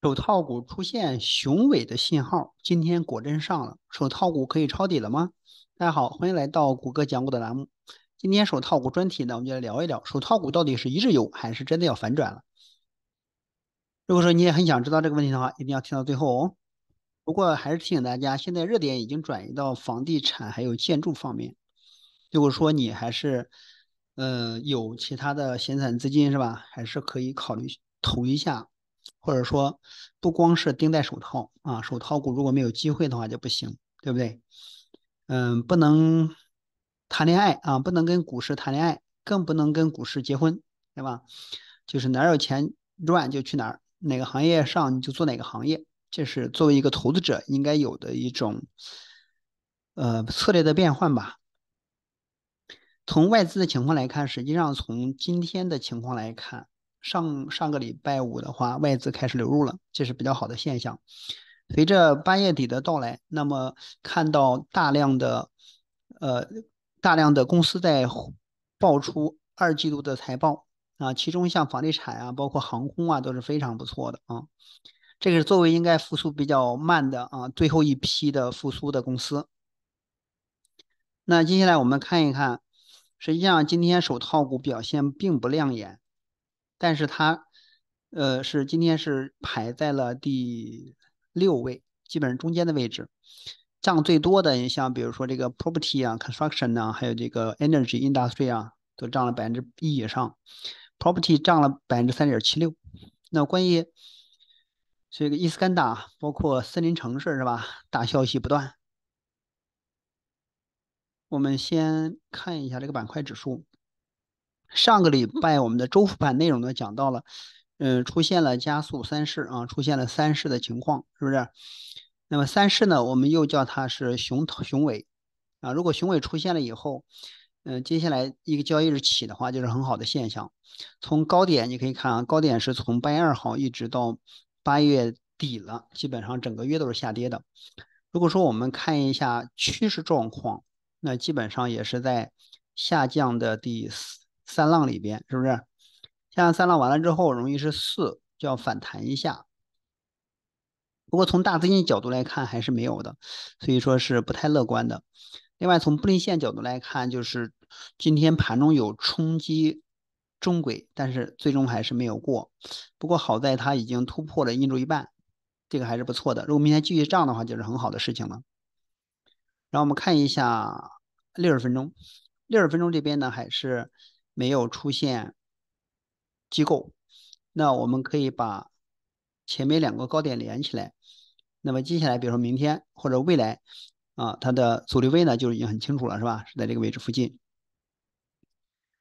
手套股出现雄伟的信号，今天果真上了。手套股可以抄底了吗？大家好，欢迎来到谷歌讲股的栏目。今天手套股专题呢，我们就来聊一聊手套股到底是一日游，还是真的要反转了？如果说你也很想知道这个问题的话，一定要听到最后。哦。不过还是提醒大家，现在热点已经转移到房地产还有建筑方面。如果说你还是呃有其他的闲散资金是吧，还是可以考虑投一下。或者说，不光是盯在手套啊，手套股如果没有机会的话就不行，对不对？嗯，不能谈恋爱啊，不能跟股市谈恋爱，更不能跟股市结婚，对吧？就是哪有钱赚就去哪儿，哪个行业上你就做哪个行业，这是作为一个投资者应该有的一种呃策略的变换吧。从外资的情况来看，实际上从今天的情况来看。上上个礼拜五的话，外资开始流入了，这是比较好的现象。随着八月底的到来，那么看到大量的呃大量的公司在爆出二季度的财报啊，其中像房地产啊，包括航空啊，都是非常不错的啊。这个是作为应该复苏比较慢的啊，最后一批的复苏的公司。那接下来我们看一看，实际上今天手套股表现并不亮眼。但是它，呃，是今天是排在了第六位，基本上中间的位置。涨最多的你像比如说这个 property 啊，construction 呢，还有这个 energy industry 啊，都涨了百分之以上。property 涨了百分之三点七六。那关于这个伊斯干达，包括森林城市是吧？大消息不断。我们先看一下这个板块指数。上个礼拜我们的周复盘内容呢讲到了，嗯，出现了加速三式啊，出现了三式的情况，是不是？那么三式呢，我们又叫它是雄头雄尾啊。如果雄伟出现了以后，嗯，接下来一个交易日起的话，就是很好的现象。从高点你可以看啊，高点是从八月二号一直到八月底了，基本上整个月都是下跌的。如果说我们看一下趋势状况，那基本上也是在下降的第四。三浪里边是不是？像三浪完了之后，容易是四，就要反弹一下。不过从大资金角度来看，还是没有的，所以说是不太乐观的。另外从布林线角度来看，就是今天盘中有冲击中轨，但是最终还是没有过。不过好在它已经突破了印度一半，这个还是不错的。如果明天继续涨的话，就是很好的事情了。然后我们看一下六十分钟，六十分钟这边呢还是。没有出现机构，那我们可以把前面两个高点连起来。那么接下来，比如说明天或者未来啊，它的阻力位呢，就已经很清楚了，是吧？是在这个位置附近。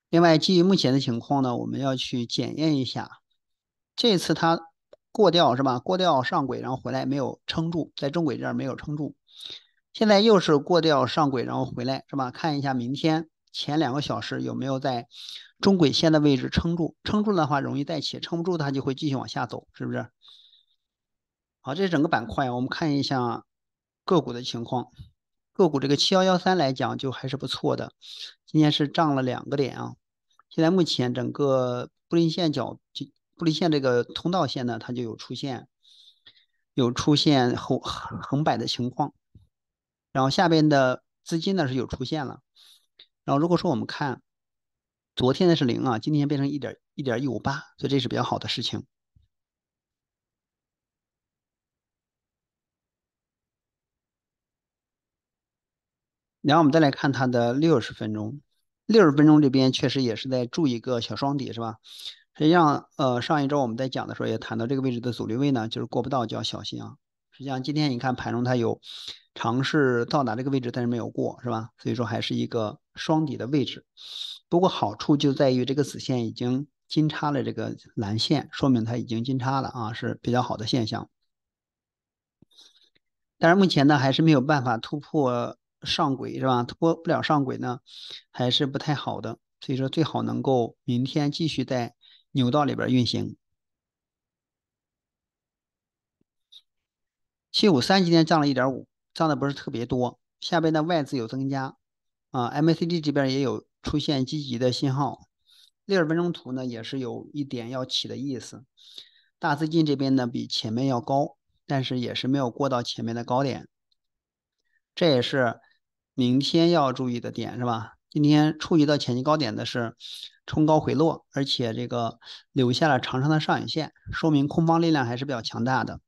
另外，基于目前的情况呢，我们要去检验一下，这次它过掉是吧？过掉上轨，然后回来没有撑住，在中轨这儿没有撑住，现在又是过掉上轨，然后回来是吧？看一下明天。前两个小时有没有在中轨线的位置撑住？撑住的话容易再起，撑不住它就会继续往下走，是不是？好，这是整个板块我们看一下个股的情况。个股这个七幺幺三来讲就还是不错的，今天是涨了两个点啊。现在目前整个布林线角布林线这个通道线呢，它就有出现有出现横横横摆的情况，然后下边的资金呢是有出现了。然后如果说我们看，昨天的是零啊，今天变成一点一点一五八，所以这是比较好的事情。然后我们再来看它的六十分钟，六十分钟这边确实也是在筑一个小双底，是吧？实际上，呃，上一周我们在讲的时候也谈到这个位置的阻力位呢，就是过不到就要小心啊。实际上，今天你看盘中它有尝试到达这个位置，但是没有过，是吧？所以说还是一个双底的位置。不过好处就在于这个紫线已经金叉了这个蓝线，说明它已经金叉了啊，是比较好的现象。但是目前呢，还是没有办法突破上轨，是吧？突破不了上轨呢，还是不太好的。所以说最好能够明天继续在牛道里边运行。七五三今天涨了一点五，涨的不是特别多。下边的外资有增加，啊，MACD 这边也有出现积极的信号。六十分钟图呢也是有一点要起的意思。大资金这边呢比前面要高，但是也是没有过到前面的高点。这也是明天要注意的点，是吧？今天触及到前期高点的是冲高回落，而且这个留下了长长的上影线，说明空方力量还是比较强大的。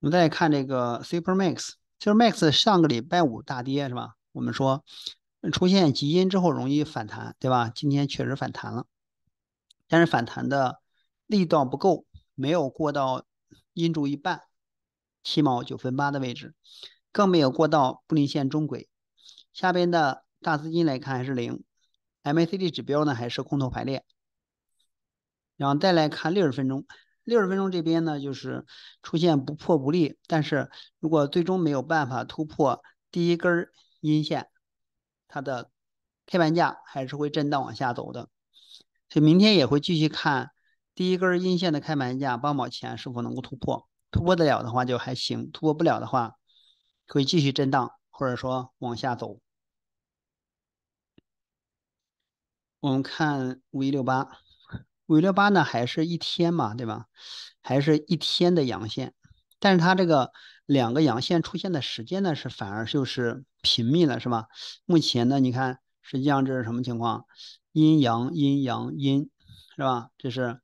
我们再看这个 Super Max，Super Max 上个礼拜五大跌是吧？我们说出现急阴之后容易反弹，对吧？今天确实反弹了，但是反弹的力道不够，没有过到阴柱一半，七毛九分八的位置，更没有过到布林线中轨。下边的大资金来看还是零，MACD 指标呢还是空头排列。然后再来看六十分钟。六十分钟这边呢，就是出现不破不立，但是如果最终没有办法突破第一根阴线，它的开盘价还是会震荡往下走的。所以明天也会继续看第一根阴线的开盘价，八毛钱是否能够突破。突破得了的话就还行，突破不了的话会继续震荡或者说往下走。我们看五一六八。尾六八呢，还是一天嘛，对吧？还是一天的阳线，但是它这个两个阳线出现的时间呢，是反而就是频密了，是吧？目前呢，你看，实际上这是什么情况？阴阳阴阳阴，是吧？这是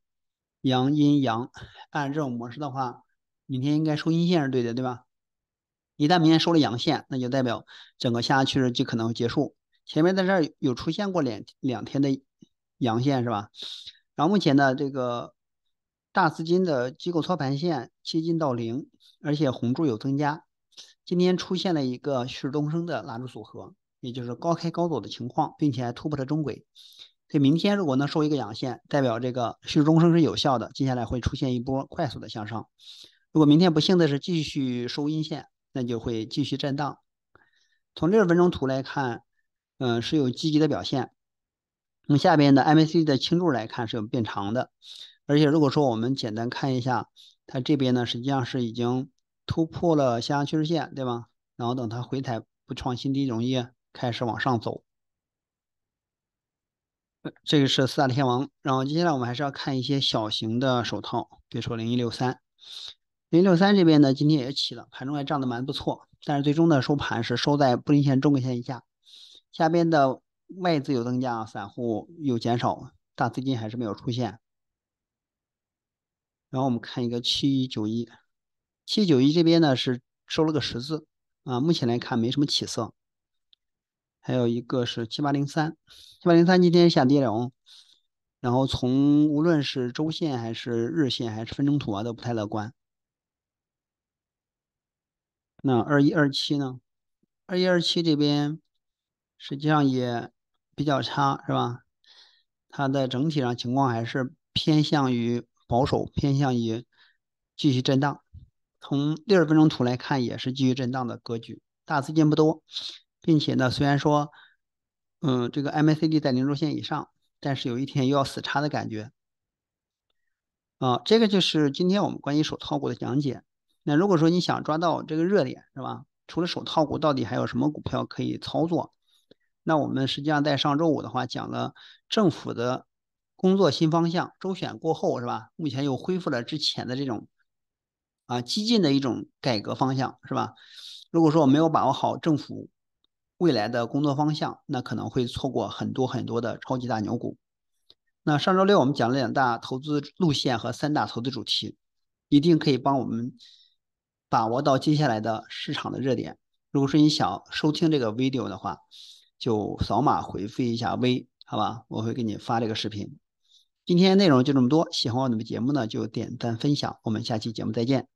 阳阴阳，按这种模式的话，明天应该收阴线是对的，对吧？一旦明天收了阳线，那就代表整个下趋势就可能结束。前面在这儿有出现过两两天的阳线，是吧？然后目前呢，这个大资金的机构操盘线接近到零，而且红柱有增加。今天出现了一个日东升的蜡烛组合，也就是高开高走的情况，并且还突破了中轨。所以明天如果能收一个阳线，代表这个日中升是有效的，接下来会出现一波快速的向上。如果明天不幸的是继续收阴线，那就会继续震荡。从六分钟图来看，嗯，是有积极的表现。从下边的 MACD 的轻度来看，是有变长的，而且如果说我们简单看一下，它这边呢实际上是已经突破了下降趋势线，对吧？然后等它回踩不创新低，容易开始往上走。这个是四大天王，然后接下来我们还是要看一些小型的手套，比如说零一六三、零六三这边呢，今天也起了，盘中还涨得蛮不错，但是最终的收盘是收在布林线中轨线以下，下边的。外资有增加，散户有减少，大资金还是没有出现。然后我们看一个七九一，七九一这边呢是收了个十字啊，目前来看没什么起色。还有一个是七八零三，七八零三今天下跌了哦。然后从无论是周线还是日线还是分钟图啊都不太乐观。那二一二七呢？二一二七这边实际上也。比较差是吧？它的整体上情况还是偏向于保守，偏向于继续震荡。从六十分钟图来看，也是继续震荡的格局，大资金不多，并且呢，虽然说，嗯，这个 MACD 在零轴线以上，但是有一天又要死叉的感觉。啊，这个就是今天我们关于手套股的讲解。那如果说你想抓到这个热点是吧？除了手套股，到底还有什么股票可以操作？那我们实际上在上周五的话讲了政府的工作新方向，周选过后是吧？目前又恢复了之前的这种啊激进的一种改革方向是吧？如果说我没有把握好政府未来的工作方向，那可能会错过很多很多的超级大牛股。那上周六我们讲了两大投资路线和三大投资主题，一定可以帮我们把握到接下来的市场的热点。如果说你想收听这个 video 的话，就扫码回复一下 V，好吧，我会给你发这个视频。今天内容就这么多，喜欢我们的节目呢就点赞分享，我们下期节目再见。